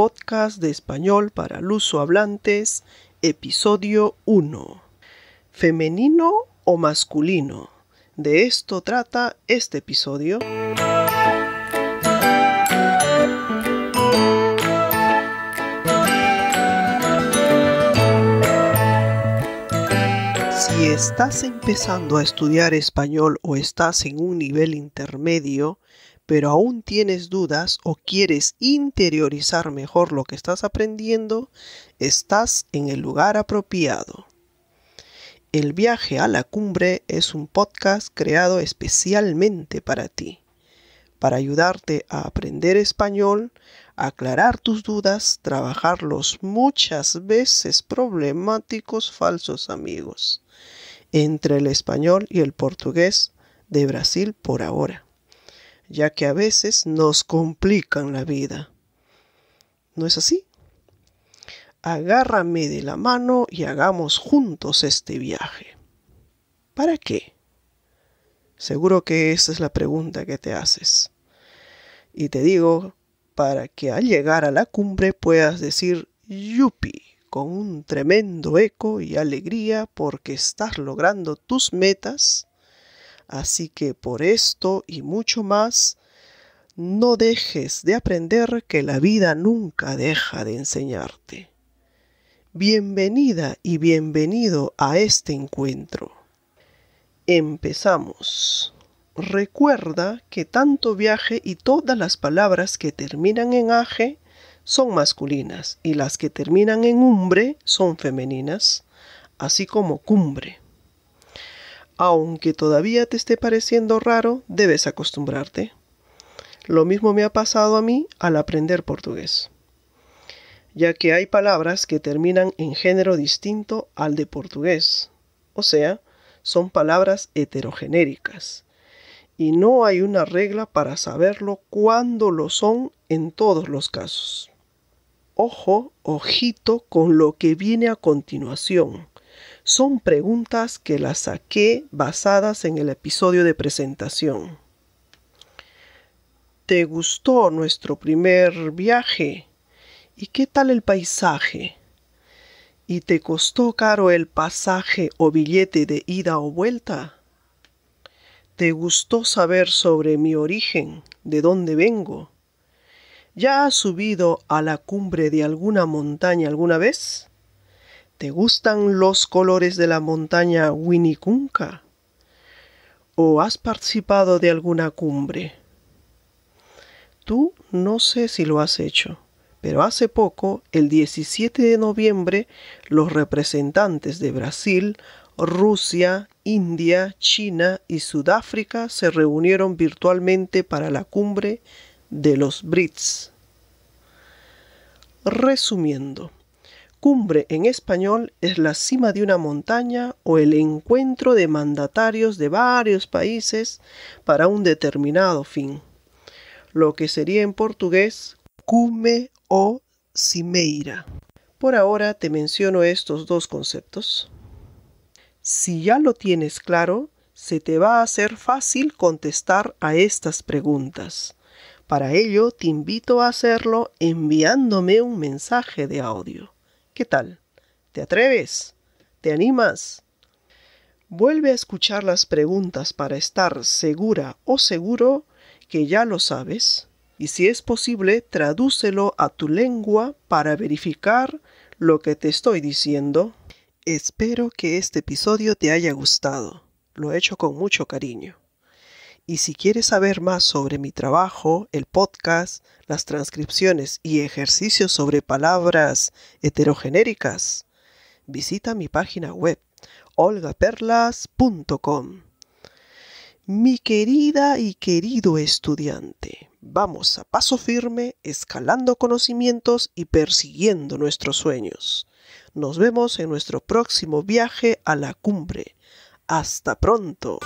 podcast de español para Hablantes, episodio 1. ¿Femenino o masculino? De esto trata este episodio. Si estás empezando a estudiar español o estás en un nivel intermedio, pero aún tienes dudas o quieres interiorizar mejor lo que estás aprendiendo, estás en el lugar apropiado. El viaje a la cumbre es un podcast creado especialmente para ti, para ayudarte a aprender español, aclarar tus dudas, trabajar los muchas veces problemáticos falsos amigos entre el español y el portugués de Brasil por ahora ya que a veces nos complican la vida. ¿No es así? Agárrame de la mano y hagamos juntos este viaje. ¿Para qué? Seguro que esa es la pregunta que te haces. Y te digo, para que al llegar a la cumbre puedas decir yupi con un tremendo eco y alegría porque estás logrando tus metas Así que por esto y mucho más, no dejes de aprender que la vida nunca deja de enseñarte. Bienvenida y bienvenido a este encuentro. Empezamos. Recuerda que tanto viaje y todas las palabras que terminan en aje son masculinas y las que terminan en umbre son femeninas, así como cumbre aunque todavía te esté pareciendo raro, debes acostumbrarte. Lo mismo me ha pasado a mí al aprender portugués, ya que hay palabras que terminan en género distinto al de portugués, o sea, son palabras heterogenéricas, y no hay una regla para saberlo cuándo lo son en todos los casos. Ojo, ojito con lo que viene a continuación son preguntas que las saqué basadas en el episodio de presentación. ¿Te gustó nuestro primer viaje? ¿Y qué tal el paisaje? ¿Y te costó caro el pasaje o billete de ida o vuelta? ¿Te gustó saber sobre mi origen, de dónde vengo? ¿Ya has subido a la cumbre de alguna montaña alguna vez? ¿Te gustan los colores de la montaña Winnicunca? ¿O has participado de alguna cumbre? Tú no sé si lo has hecho, pero hace poco, el 17 de noviembre, los representantes de Brasil, Rusia, India, China y Sudáfrica se reunieron virtualmente para la cumbre de los BRITS. Resumiendo, Cumbre en español es la cima de una montaña o el encuentro de mandatarios de varios países para un determinado fin, lo que sería en portugués cume o cimeira. Por ahora te menciono estos dos conceptos. Si ya lo tienes claro, se te va a hacer fácil contestar a estas preguntas. Para ello te invito a hacerlo enviándome un mensaje de audio. ¿Qué tal? ¿Te atreves? ¿Te animas? Vuelve a escuchar las preguntas para estar segura o seguro que ya lo sabes y si es posible tradúcelo a tu lengua para verificar lo que te estoy diciendo. Espero que este episodio te haya gustado. Lo he hecho con mucho cariño. Y si quieres saber más sobre mi trabajo, el podcast, las transcripciones y ejercicios sobre palabras heterogenéricas, visita mi página web olgaperlas.com. Mi querida y querido estudiante, vamos a paso firme, escalando conocimientos y persiguiendo nuestros sueños. Nos vemos en nuestro próximo viaje a la cumbre. Hasta pronto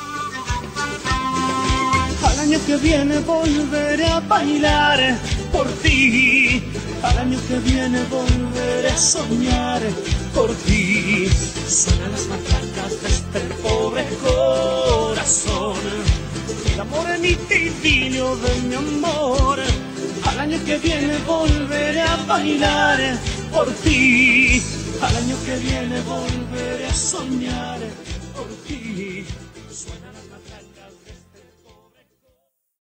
año que viene volveré a bailar por ti. Al año que viene volveré a soñar por ti. Suenan las matracas de este pobre corazón. El amor en mi divino de mi amor. Al año que viene volveré a bailar por ti. Al año que viene volveré a soñar por ti.